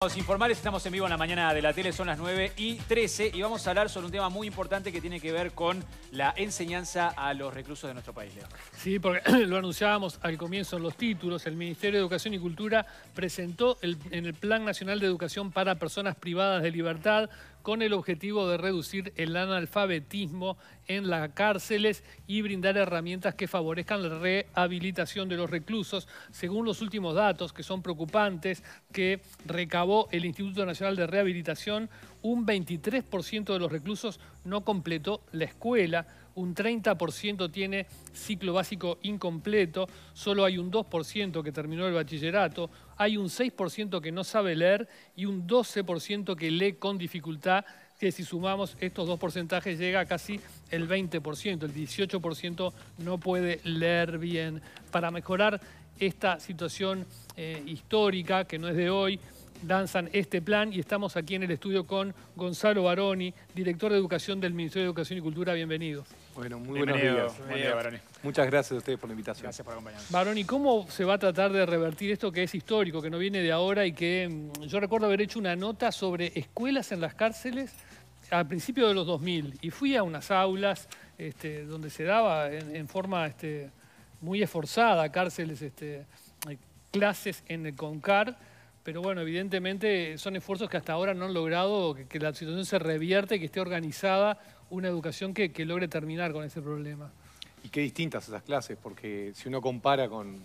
Los informales estamos en vivo en la mañana de la tele, son las 9 y 13 y vamos a hablar sobre un tema muy importante que tiene que ver con la enseñanza a los reclusos de nuestro país. Leo. Sí, porque lo anunciábamos al comienzo en los títulos, el Ministerio de Educación y Cultura presentó en el Plan Nacional de Educación para Personas Privadas de Libertad con el objetivo de reducir el analfabetismo en las cárceles y brindar herramientas que favorezcan la rehabilitación de los reclusos, según los últimos datos que son preocupantes que recabó el Instituto Nacional de Rehabilitación, un 23% de los reclusos no completó la escuela, un 30% tiene ciclo básico incompleto, solo hay un 2% que terminó el bachillerato, hay un 6% que no sabe leer y un 12% que lee con dificultad, que si sumamos estos dos porcentajes llega a casi el 20%, el 18% no puede leer bien. Para mejorar esta situación eh, histórica, que no es de hoy, danzan este plan y estamos aquí en el estudio con Gonzalo Baroni, director de Educación del Ministerio de Educación y Cultura. Bienvenido. Bueno, muy buenos días. Baroni. Muchas gracias a ustedes por la invitación. Gracias por acompañarnos. Baroni, ¿cómo se va a tratar de revertir esto que es histórico, que no viene de ahora y que mm, yo recuerdo haber hecho una nota sobre escuelas en las cárceles al principio de los 2000 y fui a unas aulas este, donde se daba en, forma este, muy esforzada cárceles, este, eh, clases en el CONCAR pero bueno, evidentemente son esfuerzos que hasta ahora no han logrado que, la situación se revierte, que esté organizada una educación que, logre terminar con ese problema. Y qué distintas esas clases, porque si uno compara con,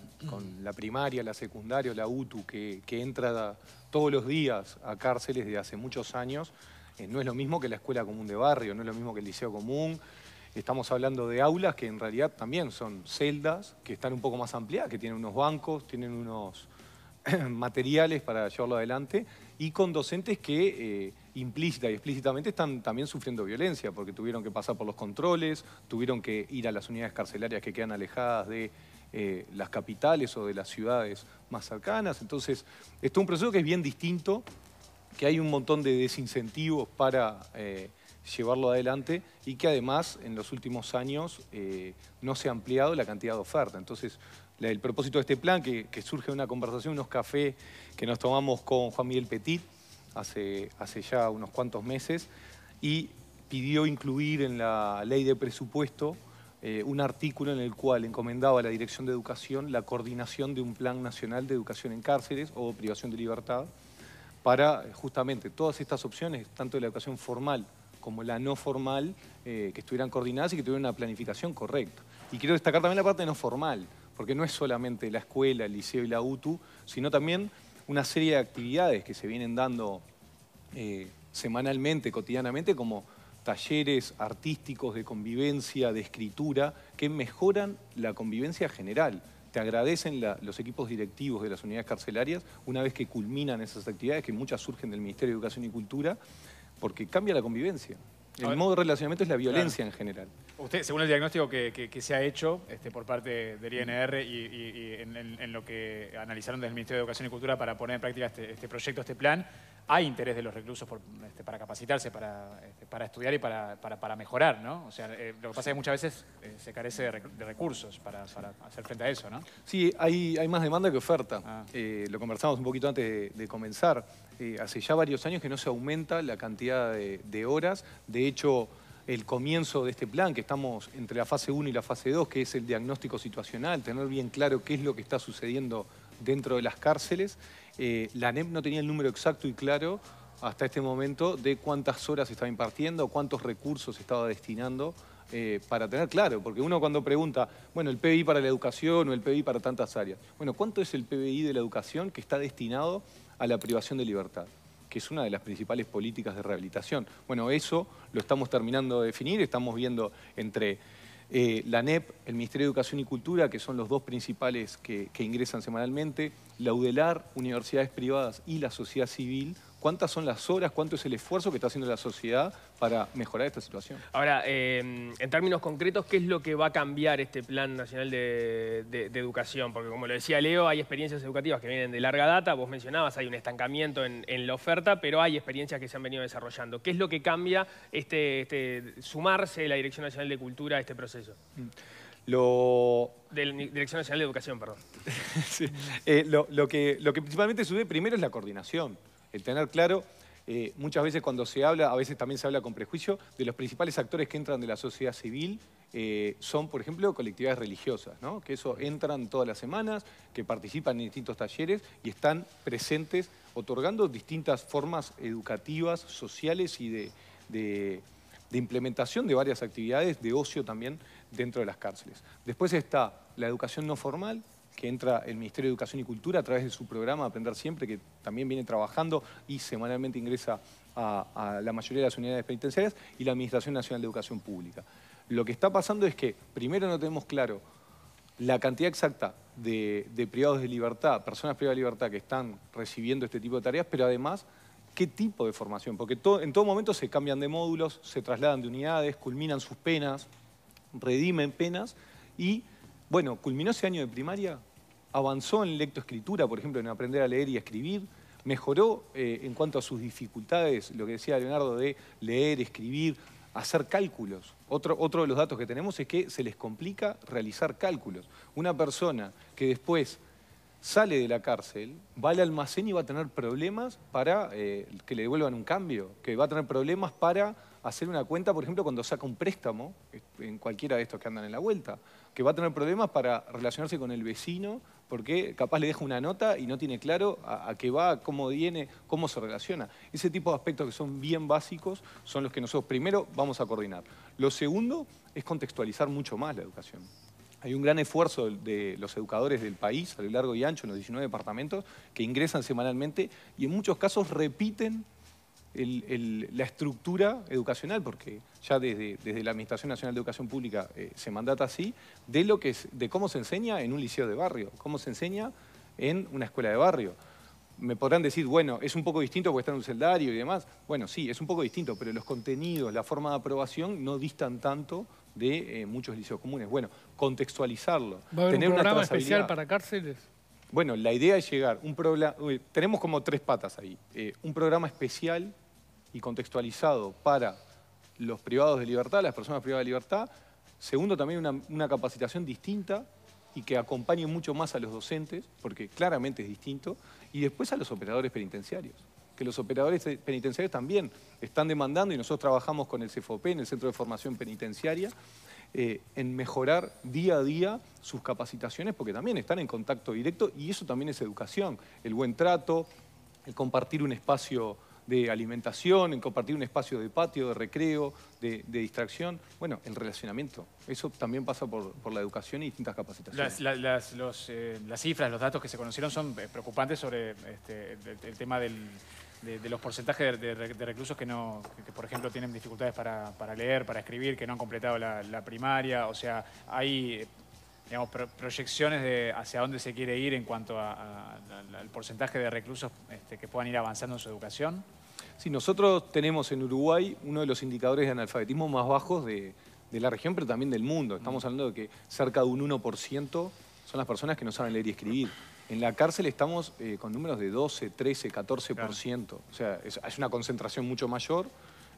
la primaria, la secundaria, o la UTU, que, entra todos los días a cárceles desde hace muchos años, eh, no es lo mismo que la escuela común de barrio, no es lo mismo que el liceo común, Estamos hablando de aulas que en realidad también son celdas que están un poco más ampliadas, que tienen unos bancos, tienen unos, materiales para llevarlo adelante y con docentes que eh, implícita y explícitamente están también sufriendo violencia porque tuvieron que pasar por los controles, tuvieron que ir a las unidades carcelarias que quedan alejadas de eh, las capitales o de las ciudades más cercanas. Entonces, esto es un proceso que es bien distinto, que hay un montón de desincentivos para... Eh, llevarlo adelante y que además en los últimos años no se ha ampliado la cantidad de oferta. Entonces el propósito de este plan, que, surge de una conversación, unos cafés que nos tomamos con Juan Miguel Petit hace, ya unos cuantos meses, y pidió incluir en la ley de presupuesto eh, un artículo en el cual encomendaba a la Dirección de Educación la coordinación de un plan nacional de educación en cárceles o privación de libertad para eh, justamente todas estas opciones, tanto de la educación formal como la no formal, eh, que estuvieran coordinadas y que tuvieran una planificación correcta. Y quiero destacar también la parte no formal, porque no es solamente la escuela, el liceo y la UTU, sino también una serie de actividades que se vienen dando eh, semanalmente, cotidianamente, como talleres artísticos de convivencia, de escritura, que mejoran la convivencia general. Te agradecen los equipos directivos de las unidades carcelarias una vez que culminan esas actividades, que muchas surgen del Ministerio de Educación y Cultura, porque cambia la convivencia. El modo de relacionamiento es la violencia en general. Usted, según el diagnóstico que, se ha hecho este, por parte del INR y, en, lo que analizaron desde el Ministerio de Educación y Cultura para poner en práctica este, este proyecto, este plan, hay interés de los reclusos este, para capacitarse, para, este, estudiar y para, mejorar, ¿no? O sea, eh, lo que pasa es que muchas veces eh, se carece de, recursos para, hacer frente a eso, ¿no? Sí, hay, más demanda que oferta. Ah. Eh, lo conversamos un poquito antes de, comenzar. hace ya varios años que no se aumenta la cantidad de, de horas. De hecho, el comienzo de este plan, que estamos entre la fase 1 y la fase 2, que es el diagnóstico situacional, tener bien claro qué es lo que está sucediendo dentro de las cárceles, eh, la ANEP no tenía el número exacto y claro hasta este momento de cuántas horas estaba impartiendo, cuántos recursos estaba destinando eh, para tener claro, porque uno cuando pregunta, bueno, el PBI para la educación o el PBI para tantas áreas, bueno, ¿cuánto es el PBI de la educación que está destinado a la privación de libertad? que es una de las principales políticas de rehabilitación. Bueno, eso lo estamos terminando de definir, estamos viendo entre eh, la NEP, el Ministerio de Educación y Cultura, que son los dos principales que, que ingresan semanalmente, la UDELAR, universidades privadas y la sociedad civil, cuántas son las obras? cuánto es el esfuerzo que está haciendo la sociedad para mejorar esta situación. Ahora, eh, en términos concretos, ¿qué es lo que va a cambiar este Plan Nacional de, Educación? Porque como lo decía Leo, hay experiencias educativas que vienen de larga data, vos mencionabas, hay un estancamiento en, la oferta, pero hay experiencias que se han venido desarrollando. ¿Qué es lo que cambia este, este sumarse la Dirección Nacional de Cultura a este proceso? Mm. Lo... la Dirección Nacional de Educación, perdón. Eh, lo, que, lo que principalmente sube primero es la coordinación el tener claro, eh, muchas veces cuando se habla, a veces también se habla con prejuicio, de los principales actores que entran de la sociedad civil eh, son, por ejemplo, colectividades religiosas, ¿no? que eso entran todas las semanas, que participan en distintos talleres y están presentes otorgando distintas formas educativas, sociales y de, de implementación de varias actividades de ocio también dentro de las cárceles. Después está la educación no formal, que entra el Ministerio de Educación y Cultura a través de su programa Aprender Siempre, que también viene trabajando y semanalmente ingresa a, la mayoría de las unidades penitenciarias, y la Administración Nacional de Educación Pública. Lo que está pasando es que, primero, no tenemos claro la cantidad exacta de, privados de libertad, personas privadas de libertad que están recibiendo este tipo de tareas, pero además, ¿qué tipo de formación? Porque en todo momento se cambian de módulos, se trasladan de unidades, culminan sus penas, redimen penas y bueno, culminó ese año de primaria, avanzó en lectoescritura, por ejemplo, en aprender a leer y escribir, mejoró eh, en cuanto a sus dificultades, lo que decía Leonardo de leer, escribir, hacer cálculos. Otro, de los datos que tenemos es que se les complica realizar cálculos. Una persona que después sale de la cárcel, va al almacén y va a tener problemas para eh, que le devuelvan un cambio, que va a tener problemas para hacer una cuenta, por ejemplo, cuando saca un préstamo, este, en cualquiera de estos que andan en la vuelta, que va a tener problemas para relacionarse con el vecino, porque capaz le deja una nota y no tiene claro a, qué va, cómo viene, cómo se relaciona. Ese tipo de aspectos que son bien básicos son los que nosotros primero vamos a coordinar. Lo segundo es contextualizar mucho más la educación. Hay un gran esfuerzo de los educadores del país, a lo largo y ancho, en los 19 departamentos, que ingresan semanalmente y en muchos casos repiten la estructura educacional, porque ya desde, desde la Administración Nacional de Educación Pública eh, se mandata así, de, lo que es, de cómo se enseña en un liceo de barrio, cómo se enseña en una escuela de barrio. Me podrán decir, bueno, es un poco distinto porque está en un celdario y demás. Bueno, sí, es un poco distinto, pero los contenidos, la forma de aprobación no distan tanto de eh, muchos liceos comunes. Bueno, contextualizarlo. tener un programa especial para cárceles? Bueno, la idea es llegar, un tenemos como tres patas ahí. Eh, un programa especial y contextualizado para los privados de libertad, las personas privadas de libertad. Segundo, también una, capacitación distinta y que acompañe mucho más a los docentes, porque claramente es distinto, y después a los operadores penitenciarios, que los operadores penitenciarios también están demandando, y nosotros trabajamos con el CFOP, en el Centro de Formación Penitenciaria, eh, en mejorar día a día sus capacitaciones, porque también están en contacto directo, y eso también es educación, el buen trato, el compartir un espacio de alimentación, en compartir un espacio de patio, de recreo, de, distracción. Bueno, el relacionamiento. Eso también pasa por, la educación y distintas capacitaciones. Eh, las, cifras, los datos que se conocieron son eh, preocupantes sobre este, el, tema de, los porcentajes de, reclusos que, no, que, por ejemplo, tienen dificultades para, leer, para escribir, que no han completado la, la primaria. O sea, hay digamos, proyecciones de hacia dónde se quiere ir en cuanto al porcentaje de reclusos este, que puedan ir avanzando en su educación? Sí, nosotros tenemos en Uruguay uno de los indicadores de analfabetismo más bajos de, la región, pero también del mundo. Estamos mm. hablando de que cerca de un 1% son las personas que no saben leer y escribir. En la cárcel estamos eh, con números de 12, 13, 14%. O sea, hay una concentración mucho mayor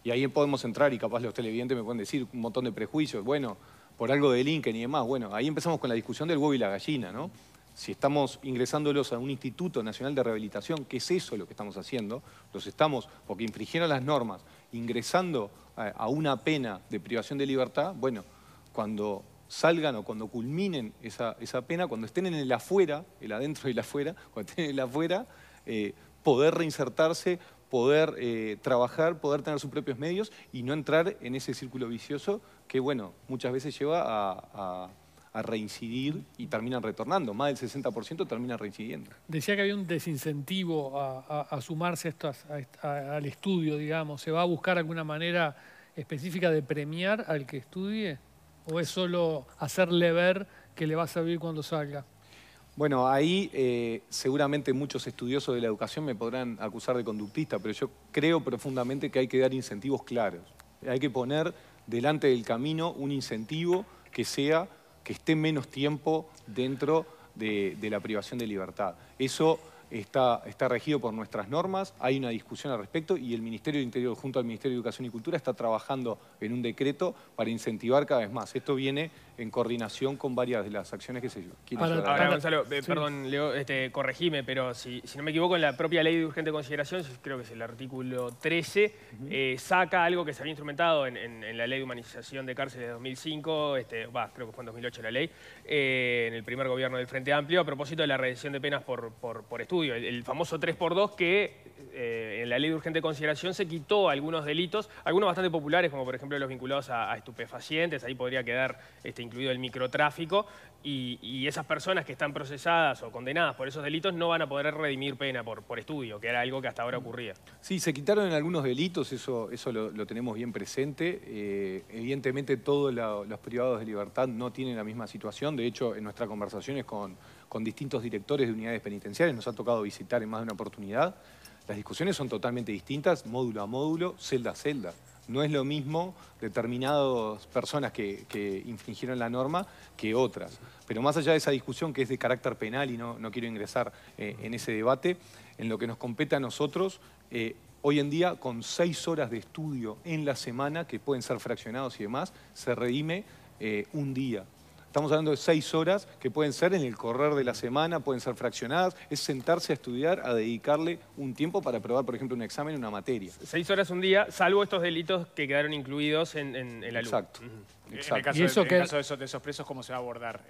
y ahí podemos entrar y capaz los televidentes me pueden decir un montón de prejuicios. Bueno, por algo de Lincoln y demás. Bueno, ahí empezamos con la discusión del huevo y la gallina, ¿no? Si estamos ingresándolos a un Instituto Nacional de Rehabilitación, que es eso lo que estamos haciendo, los estamos, porque infringieron las normas, ingresando a una pena de privación de libertad, bueno, cuando salgan o cuando culminen esa, pena, cuando estén en el afuera, el adentro y el afuera, cuando estén en el afuera, eh, poder reinsertarse, poder eh, trabajar, poder tener sus propios medios y no entrar en ese círculo vicioso que bueno, muchas veces lleva a, reincidir y terminan retornando. Más del 60% termina reincidiendo. Decía que había un desincentivo a, sumarse al estudio, digamos. ¿Se va a buscar alguna manera específica de premiar al que estudie? ¿O es solo hacerle ver que le va a servir cuando salga? Bueno, ahí eh, seguramente muchos estudiosos de la educación me podrán acusar de conductista, pero yo creo profundamente que hay que dar incentivos claros. Hay que poner delante del camino un incentivo que sea que esté menos tiempo dentro de, la privación de libertad. Eso está, está regido por nuestras normas, hay una discusión al respecto y el Ministerio de Interior junto al Ministerio de Educación y Cultura está trabajando en un decreto para incentivar cada vez más. Esto viene en coordinación con varias de las acciones que se yo, Ahora, Gonzalo, eh, perdón, Leo, este, corregime, pero si, no me equivoco, en la propia ley de urgente consideración, creo que es el artículo 13, eh, saca algo que se había instrumentado en, la ley de humanización de cárceles de 2005, este, creo que fue en 2008 la ley, eh, en el primer gobierno del Frente Amplio, a propósito de la redención de penas por, por, estudio, el famoso 3x2 que eh, en la ley de urgente consideración se quitó algunos delitos, algunos bastante populares, como por ejemplo los vinculados a, estupefacientes, ahí podría quedar este, incluido el microtráfico, y, esas personas que están procesadas o condenadas por esos delitos no van a poder redimir pena por, estudio, que era algo que hasta ahora ocurría. Sí, se quitaron en algunos delitos, eso, lo, tenemos bien presente. Eh, evidentemente todos los privados de libertad no tienen la misma situación, de hecho en nuestras conversaciones con distintos directores de unidades penitenciarias, nos ha tocado visitar en más de una oportunidad, las discusiones son totalmente distintas, módulo a módulo, celda a celda. No es lo mismo determinadas personas que, infringieron la norma que otras. Pero más allá de esa discusión que es de carácter penal y no, quiero ingresar eh, en ese debate, en lo que nos compete a nosotros, eh, hoy en día con seis horas de estudio en la semana, que pueden ser fraccionados y demás, se redime eh, un día Estamos hablando de seis horas que pueden ser en el correr de la semana, pueden ser fraccionadas. Es sentarse a estudiar, a dedicarle un tiempo para aprobar, por ejemplo, un examen, una materia. Seis horas un día, salvo estos delitos que quedaron incluidos en, el en Exacto. En el caso, de, de, esos, presos, ¿cómo se va a abordar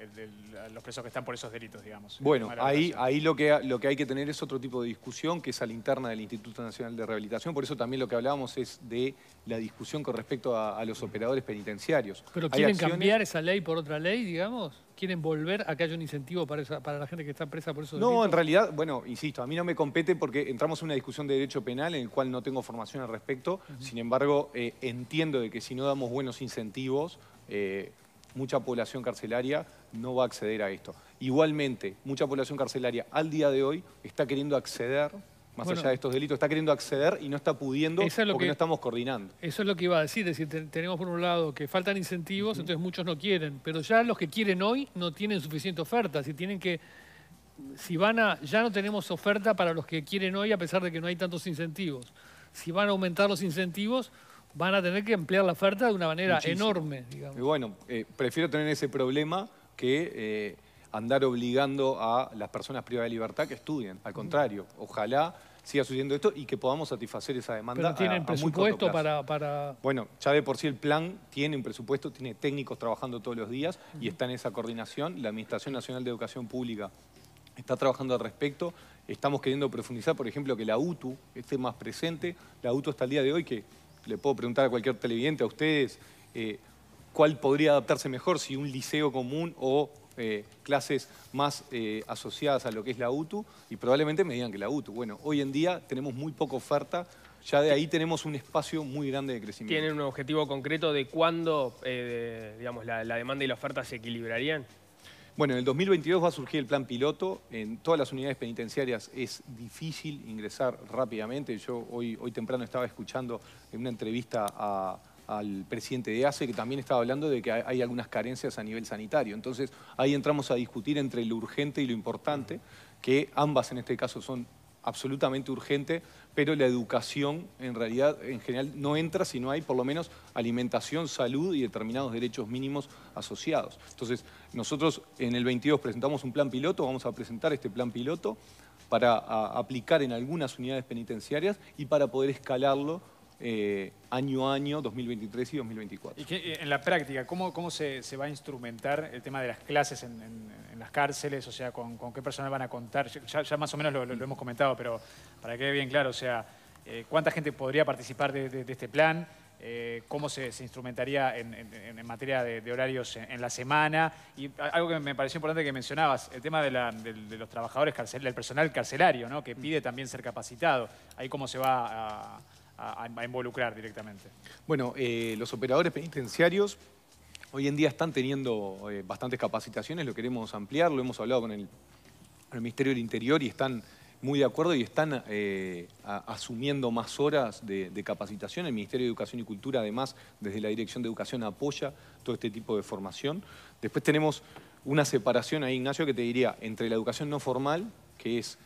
los presos que están por esos delitos, digamos? Bueno, ahí, ahí lo, que, lo que hay que tener es otro tipo de discusión, que es a la interna del Instituto Nacional de Rehabilitación. Por eso también lo que hablábamos es de la discusión con respecto a, los operadores penitenciarios. ¿Pero quieren cambiar esa ley por otra ley, digamos? quieren volver a que haya un incentivo para, para la gente que está presa por eso. No, en realidad, bueno, insisto, a mí no me compete porque entramos en una discusión de derecho penal en el cual no tengo formación al respecto. Sin embargo, eh, entiendo de que si no damos buenos incentivos, eh, mucha población carcelaria no va a acceder a esto. Igualmente, mucha población carcelaria al día de hoy está queriendo acceder más allá de estos delitos. Está queriendo acceder y no está pudiendo porque no estamos coordinando. Eso es lo que iba a decir, decir, tenemos por un lado que faltan incentivos, entonces muchos no quieren, pero ya los que quieren hoy no tienen suficiente oferta, si tienen que... Si van a, ya no tenemos oferta para los que quieren hoy a pesar de que no hay tantos incentivos. Si van a aumentar los incentivos, van a tener que emplear la oferta de una manera enorme. Y bueno, eh, prefiero tener ese problema que eh, andar obligando a las personas privadas de libertad que estudien. Al contrario, ojalá siga sucediendo esto y que podamos satisfacer esa demanda. Pero tienen presupuesto para, Bueno, ya de por sí el plan tiene un presupuesto, tiene técnicos trabajando todos los días y está en esa coordinación. La Administración Nacional de Educación Pública está trabajando al respecto. Estamos queriendo profundizar, por ejemplo, que la UTU esté más presente. La UTU está el día de hoy, que le puedo preguntar a cualquier televidente, a ustedes, eh, cuál podría adaptarse mejor, si un liceo común o eh, clases más eh, asociadas a lo que es la UTU y probablemente me digan que la UTU. Bueno, hoy en día tenemos muy poca oferta, ya de ahí tenemos un espacio muy grande de crecimiento. ¿Tienen un objetivo concreto de cuándo eh, digamos, la, demanda y la oferta se equilibrarían? Bueno, en el 2022 va a surgir el plan piloto. En todas las unidades penitenciarias es difícil ingresar rápidamente. Yo hoy, hoy temprano estaba escuchando en una entrevista a al presidente de ACE, que también estaba hablando de que hay algunas carencias a nivel sanitario. Entonces, ahí entramos a discutir entre lo urgente y lo importante, que ambas en este caso son absolutamente urgentes, pero la educación en realidad en general no entra si no hay por lo menos alimentación, salud y determinados derechos mínimos asociados. Entonces, nosotros en el 22 presentamos un plan piloto, vamos a presentar este plan piloto para aplicar en algunas unidades penitenciarias y para poder escalarlo eh, año a año, 2023 y 2024. ¿Y eh, en la práctica, cómo, cómo se, va a instrumentar el tema de las clases en, las cárceles? O sea, ¿con, qué personas van a contar? Ya, más o menos lo, hemos comentado, pero para que quede bien claro, o sea, eh, ¿cuánta gente podría participar de, este plan? cómo se, instrumentaría en, materia de, horarios en, la semana. Y algo que me pareció importante que mencionabas, el tema de, los trabajadores, carcelarios, del personal carcelario, ¿no? que mm. pide también ser capacitado. Ahí cómo se va a, a, involucrar directamente. Bueno, eh, los operadores penitenciarios hoy en día están teniendo eh, bastantes capacitaciones, lo queremos ampliar, lo hemos hablado con el, Ministerio del Interior y están muy de acuerdo y están eh, asumiendo más horas de, capacitación. El Ministerio de Educación y Cultura, además, desde la Dirección de Educación apoya todo este tipo de formación. Después tenemos una separación ahí, Ignacio, que te diría, entre la educación no formal, que es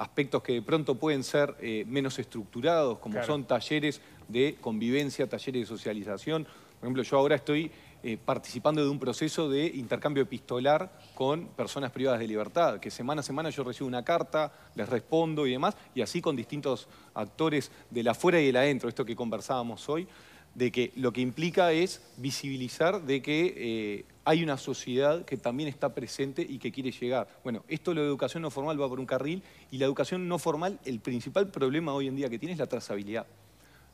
aspectos que de pronto pueden ser eh, menos estructurados, como son talleres de convivencia, talleres de socialización. Por ejemplo, yo ahora estoy eh, participando de un proceso de intercambio epistolar con personas privadas de libertad, que semana a semana yo recibo una carta, les respondo y demás, y así con distintos actores de la fuera y de la adentro, esto que conversábamos hoy, de que lo que implica es visibilizar de que eh, hay una sociedad que también está presente y que quiere llegar. Bueno, esto lo de educación no formal va por un carril y la educación no formal, el principal problema hoy en día que tiene es la trazabilidad.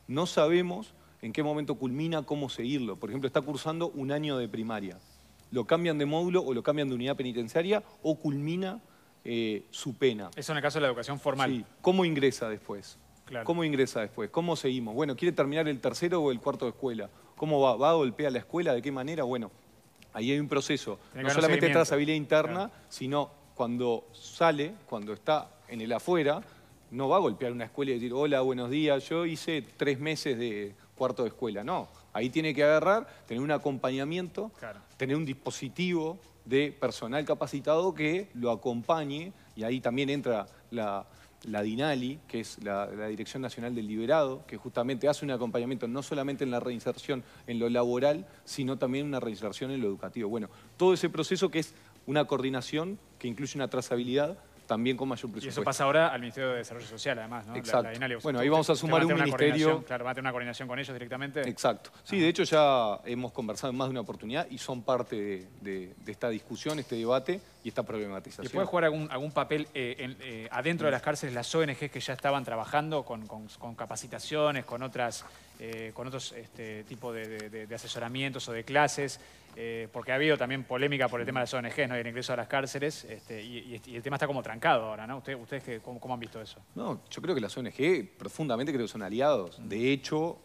No sabemos en qué momento culmina, cómo seguirlo. Por ejemplo, está cursando un año de primaria. Lo cambian de módulo o lo cambian de unidad penitenciaria o culmina eh, su pena. Eso en el caso de la educación formal. Sí. ¿Cómo ingresa después? ¿Cómo ingresa después? ¿Cómo seguimos? Bueno, ¿quiere terminar el tercero o el cuarto de escuela? ¿Cómo va? ¿Va a golpear la escuela? ¿De qué manera? Bueno, Ahí hay un proceso, no solamente de trazabilidad interna, sino cuando sale, cuando está en el afuera, no va a golpear una escuela y decir, hola, buenos días, yo hice tres meses de cuarto de escuela. No, ahí tiene que agarrar, tener un acompañamiento, tener un dispositivo de personal capacitado que lo acompañe y ahí también entra la, la DINALI, que es la, Dirección Nacional del Liberado, que justamente hace un acompañamiento no solamente en la reinserción en lo laboral, sino también en una reinserción en lo educativo. Bueno, todo ese proceso que es una coordinación, que incluye una trazabilidad, también con mayor presupuesto. Y eso pasa ahora al Ministerio de Desarrollo Social, además, ¿no? Exacto. bueno, ahí vamos a sumar un ministerio... Claro, va a tener una coordinación con ellos directamente. Exacto. Sí, de hecho ya hemos conversado en más de una oportunidad y son parte de esta discusión, este debate, y esta problematización. ¿Y puede jugar algún, papel eh, eh, adentro de las cárceles las ONGs que ya estaban trabajando con, capacitaciones, con otras, eh, con otros este, tipos de, asesoramientos o de clases? porque ha habido también polémica por el tema de las ONGs ¿no? el ingreso a las cárceles, este, y, el tema está como trancado ahora, ¿no? ¿Ustedes, ustedes qué, cómo, han visto eso? No, yo creo que las ONG profundamente creo que son aliados. De hecho,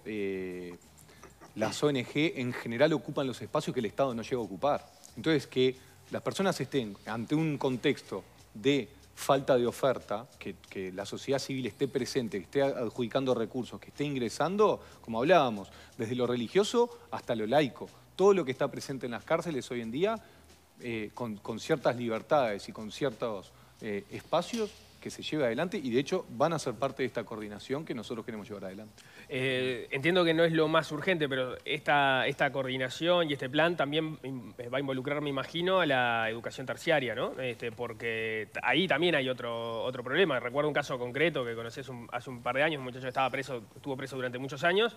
las ONG en general ocupan los espacios que el Estado no llega a ocupar. Entonces, que las personas estén ante un contexto de falta de oferta, que, la sociedad civil esté presente, que esté adjudicando recursos, que esté ingresando, como hablábamos, desde lo religioso hasta lo laico. Todo lo que está presente en las cárceles hoy en día, eh, con, ciertas libertades y con ciertos eh, espacios, que se lleve adelante y de hecho van a ser parte de esta coordinación que nosotros queremos llevar adelante. Eh, entiendo que no es lo más urgente, pero esta, esta coordinación y este plan también eh, va a involucrar, me imagino, a la educación terciaria, ¿no? Este, porque ahí también hay otro, otro problema. Recuerdo un caso concreto que conocí hace un, par de años, un muchacho estaba preso, estuvo preso durante muchos años,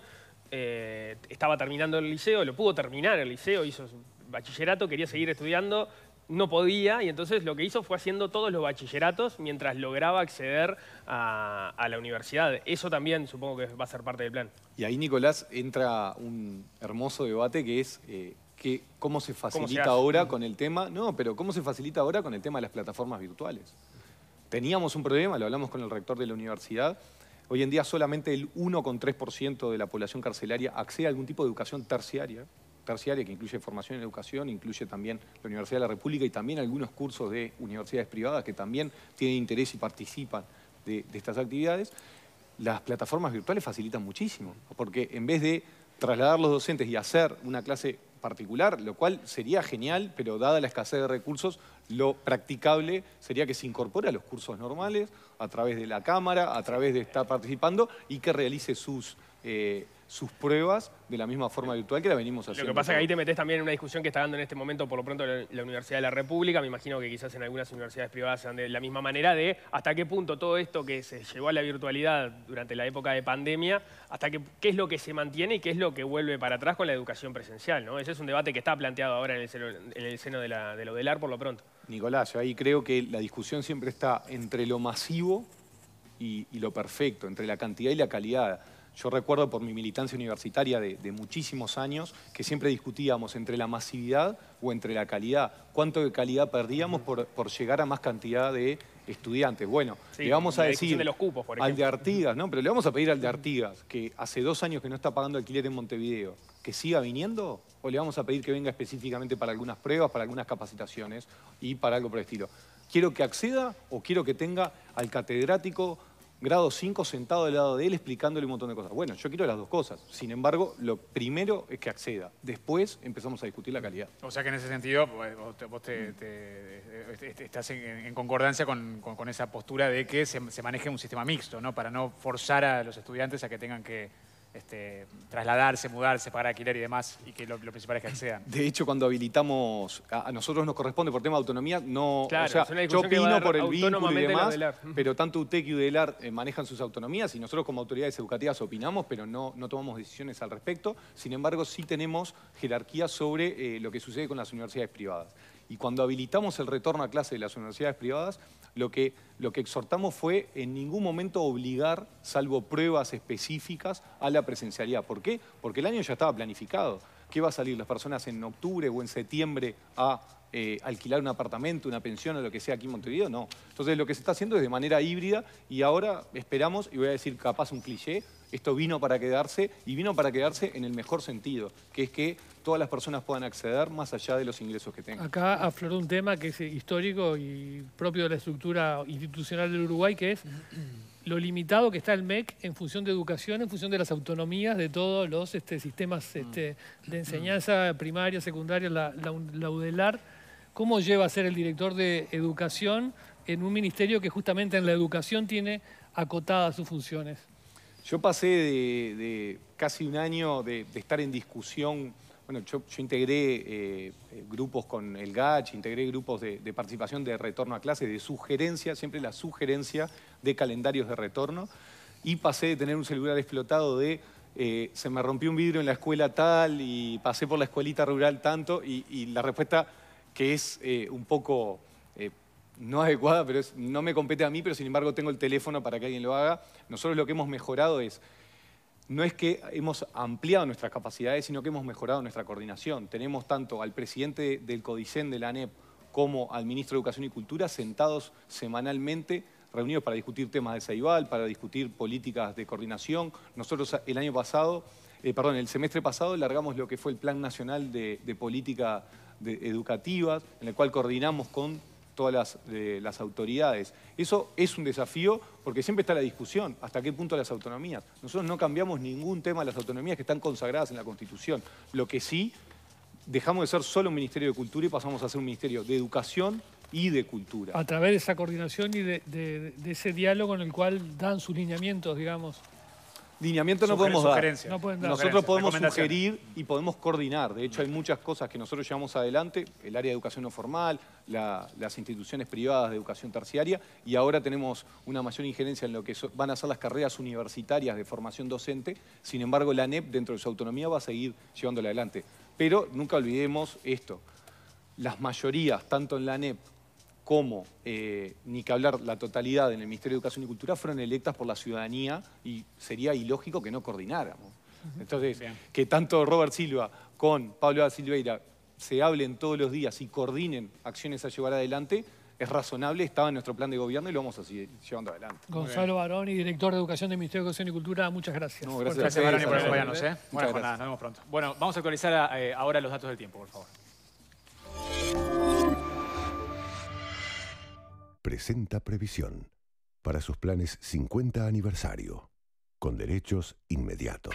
eh, estaba terminando el liceo, lo pudo terminar el liceo, hizo bachillerato, quería seguir estudiando, no podía y entonces lo que hizo fue haciendo todos los bachilleratos mientras lograba acceder a, la universidad. Eso también supongo que va a ser parte del plan. Y ahí, Nicolás, entra un hermoso debate que es eh, cómo se facilita ahora mm. con el tema... No, pero cómo se facilita ahora con el tema de las plataformas virtuales. Teníamos un problema, lo hablamos con el rector de la universidad, Hoy en día solamente el 1,3% de la población carcelaria accede a algún tipo de educación terciaria terciaria que incluye formación en educación, incluye también la Universidad de la República y también algunos cursos de universidades privadas que también tienen interés y participan de, estas actividades, las plataformas virtuales facilitan muchísimo, porque en vez de trasladar los docentes y hacer una clase particular, lo cual sería genial, pero dada la escasez de recursos, lo practicable sería que se incorpore a los cursos normales, a través de la cámara, a través de estar participando y que realice sus eh, sus pruebas de la misma forma virtual que la venimos haciendo. Lo que pasa es que ahí te metes también en una discusión que está dando en este momento, por lo pronto, la Universidad de la República. Me imagino que quizás en algunas universidades privadas sean de la misma manera de hasta qué punto todo esto que se llevó a la virtualidad durante la época de pandemia, hasta qué, qué es lo que se mantiene y qué es lo que vuelve para atrás con la educación presencial. Ese es un debate que está planteado ahora en el, seno, de, la, de lo del AR, por lo pronto. Nicolás, yo ahí creo que la discusión siempre está entre lo masivo y lo perfecto, entre la cantidad y la calidad. Yo recuerdo por mi militancia universitaria de, muchísimos años que siempre discutíamos entre la masividad o entre la calidad. ¿Cuánto de calidad perdíamos por, por llegar a más cantidad de estudiantes? Bueno, le vamos a decir al de Artigas, ¿no? pero le vamos a pedir al de Artigas, que hace dos años que no está pagando alquiler en Montevideo, que siga viniendo, o le vamos a pedir que venga específicamente para algunas pruebas, para algunas capacitaciones y para algo por el estilo. Quiero que acceda o quiero que tenga al catedrático grado 5 sentado al lado de él explicándole un montón de cosas. Bueno, yo quiero las dos cosas. Sin embargo, lo primero es que acceda. Después empezamos a discutir la calidad. O sea que en ese sentido pues, vos, te, estás en, concordancia con, esa postura de que se, se maneje un sistema mixto, ¿no? Para no forzar a los estudiantes a que tengan que este, trasladarse, mudarse, pagar alquiler y demás, y que lo, principal es que accedan. De hecho, cuando habilitamos, a, nosotros nos corresponde por tema de autonomía, no, yo opino por el vínculo y demás, pero tanto UTEC y UDELAR eh, manejan sus autonomías y nosotros como autoridades educativas opinamos, pero no, tomamos decisiones al respecto. Sin embargo, sí tenemos jerarquía sobre eh, lo que sucede con las universidades privadas. Y cuando habilitamos el retorno a clase de las universidades privadas, lo que, lo que exhortamos fue en ningún momento obligar, salvo pruebas específicas, a la presencialidad. ¿Por qué? Porque el año ya estaba planificado. ¿Qué va a salir? Las personas en octubre o en septiembre a eh, alquilar un apartamento, una pensión o lo que sea aquí en Montevideo, no. Entonces lo que se está haciendo es de manera híbrida y ahora esperamos, y voy a decir capaz un cliché, esto vino para quedarse y vino para quedarse en el mejor sentido, que es que todas las personas puedan acceder más allá de los ingresos que tengan. Acá afloró un tema que es eh, histórico y propio de la estructura institucional del Uruguay, que es lo limitado que está el MEC en función de educación, en función de las autonomías de todos los este, sistemas este, de enseñanza primaria, secundaria, la UDELAR ¿Cómo lleva a ser el director de educación en un ministerio que justamente en la educación tiene acotadas sus funciones? Yo pasé de, casi un año de, estar en discusión. Bueno, yo, integré eh, eh, grupos con el GACH, integré grupos de, participación de retorno a clase, de sugerencia, siempre la sugerencia de calendarios de retorno. Y pasé de tener un celular explotado de eh, se me rompió un vidrio en la escuela tal y pasé por la escuelita rural tanto y la respuesta que es eh, un poco eh, no adecuada, pero no me compete a mí, pero sin embargo tengo el teléfono para que alguien lo haga. Nosotros lo que hemos mejorado es, no es que hemos ampliado nuestras capacidades, sino que hemos mejorado nuestra coordinación. Tenemos tanto al presidente del CODICEN de la ANEP como al ministro de Educación y Cultura sentados semanalmente reunidos para discutir temas de Seibal, para discutir políticas de coordinación. Nosotros el año pasado eh, perdón, el semestre pasado largamos lo que fue el Plan Nacional de, Política Educativa, en el cual coordinamos con todas eh, las, autoridades. Eso es un desafío porque siempre está la discusión, hasta qué punto las autonomías. Nosotros no cambiamos ningún tema de las autonomías que están consagradas en la Constitución. Lo que sí, dejamos de ser solo un Ministerio de Cultura y pasamos a ser un Ministerio de Educación y de Cultura. A través de esa coordinación y de ese diálogo en el cual dan sus lineamientos, digamos. Lineamiento no podemos dar. Nosotros podemos sugerir y podemos coordinar. De hecho, hay muchas cosas que nosotros llevamos adelante, el área de educación no formal, las instituciones privadas de educación terciaria, y ahora tenemos una mayor injerencia en lo que van a ser las carreras universitarias de formación docente. Sin embargo, la NEP, dentro de su autonomía, va a seguir llevándola adelante. Pero nunca olvidemos esto. Las mayorías, tanto en la NEP como, eh, ni que hablar, la totalidad en el Ministerio de Educación y Cultura fueron electas por la ciudadanía y sería ilógico que no coordináramos. Entonces, que tanto Robert Silva con Pablo da Silveira se hablen todos los días y coordinen acciones a llevar adelante, es razonable, estaba en nuestro plan de gobierno y lo vamos a seguir llevando adelante. Gonzalo Baroni, director de Educación del Ministerio de Educación y Cultura, muchas gracias. gracias, Baroni, por acompañarnos. Buenas jornadas, nos vemos pronto. Bueno, vamos a actualizar eh, ahora los datos del tiempo, por favor. presenta previsión para sus planes 50 aniversario, con derechos inmediatos.